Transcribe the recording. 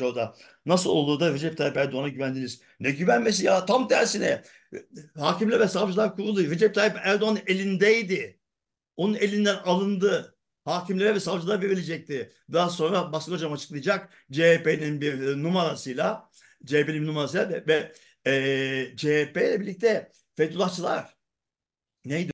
orada. Nasıl oldu da Recep Tayyip Erdoğan'a güvendiniz? Ne güvenmesi ya tam tersine. Hakimler ve Savcılar kuruldu. Recep Tayyip Erdoğan elindeydi. Onun elinden alındı. Hakimlere ve savcılara verilecekti. Daha sonra Basın Hocam açıklayacak CHP'nin bir e, numarasıyla CHP'nin bir numarasıyla ve, ve e, CHP ile birlikte Fethullahçılar neydi?